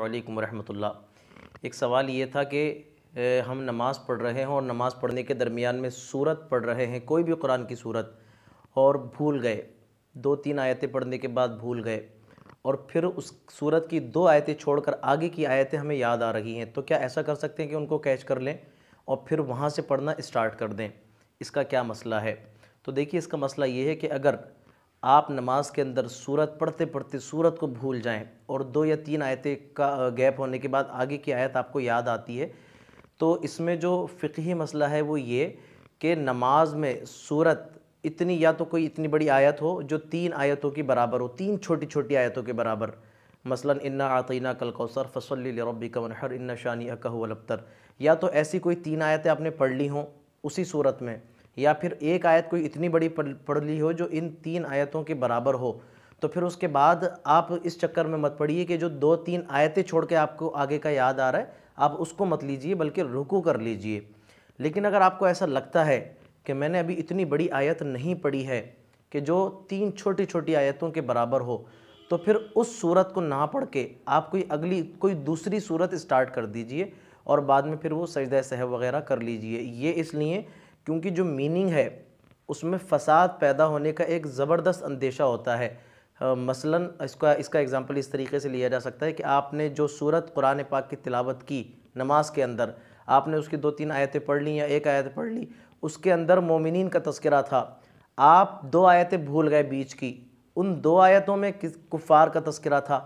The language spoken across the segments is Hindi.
वालेकुम रहमतुल्लाह एक सवाल ये था कि हम नमाज़ पढ़ रहे हैं और नमाज़ पढ़ने के दरमियान में सूरत पढ़ रहे हैं कोई भी कुरान की सूरत और भूल गए दो तीन आयतें पढ़ने के बाद भूल गए और फिर उस सूरत की दो आयतें छोड़कर आगे की आयतें हमें याद आ रही हैं तो क्या ऐसा कर सकते हैं कि उनको कैच कर लें और फिर वहाँ से पढ़ना इस्टार्ट कर दें इसका क्या मसला है तो देखिए इसका मसला ये है कि अगर आप नमाज के अंदर सूरत पढ़ते पढ़ते सूरत को भूल जाएं और दो या तीन आयतें का गैप होने के बाद आगे की आयत आपको याद आती है तो इसमें जो फ़िकी मसला है वो ये कि नमाज में सूरत इतनी या तो कोई इतनी बड़ी आयत हो जो तीन आयतों की बराबर हो तीन छोटी छोटी आयतों के बराबर मसलन इन्ना आतना कल कौसर फसल रबी हर इन्ना शानी अकहलबतर या तो ऐसी कोई तीन आयतें आपने पढ़ ली हों उसी सूरत में या फिर एक आयत कोई इतनी बड़ी पढ़ ली हो जो इन तीन आयतों के बराबर हो तो फिर उसके बाद आप इस चक्कर में मत पड़िए कि जो दो तीन आयतें छोड़ के आपको आगे का याद आ रहा है आप उसको मत लीजिए बल्कि रुकू कर लीजिए लेकिन अगर आपको ऐसा लगता है कि मैंने अभी इतनी बड़ी आयत नहीं पढ़ी है कि जो तीन छोटी छोटी आयतों के बराबर हो तो फिर उस सूरत को ना पढ़ के आप कोई अगली कोई दूसरी सूरत स्टार्ट कर दीजिए और बाद में फिर वो सजदा सहब वगैरह कर लीजिए ये इसलिए क्योंकि जो मीनिंग है उसमें फ़साद पैदा होने का एक ज़बरदस्त अंदेशा होता है मसलन इसका इसका एग्ज़ाम्पल इस तरीके से लिया जा सकता है कि आपने जो सूरत कुरान पाक की तिलावत की नमाज के अंदर आपने उसकी दो तीन आयतें पढ़ ली या एक आयत पढ़ ली उसके अंदर मोमिन का तस्करा था आप दो आयतें भूल गए बीच की उन दो आयतों में किस कुफ़ार का तस्करा था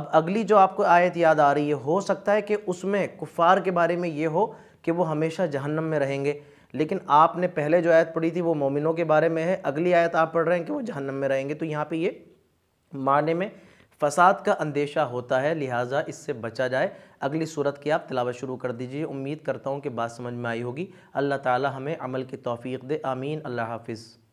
अब अगली जो आपको आयत याद आ रही है हो सकता है कि उसमें कुफ़ार के बारे में ये हो कि वो हमेशा जहन्नम में रहेंगे लेकिन आपने पहले जो आयत पढ़ी थी वो मोमिनों के बारे में है अगली आयत आप पढ़ रहे हैं कि वो जहन्नम में रहेंगे तो यहाँ पे ये मारने में फसाद का अंदेशा होता है लिहाजा इससे बचा जाए अगली सूरत की आप तलावा शुरू कर दीजिए उम्मीद करता हूँ कि बात समझ में आई होगी अल्लाह ताला हमें अमल की तौफीक दे आमीन अल्लाह हाफिज़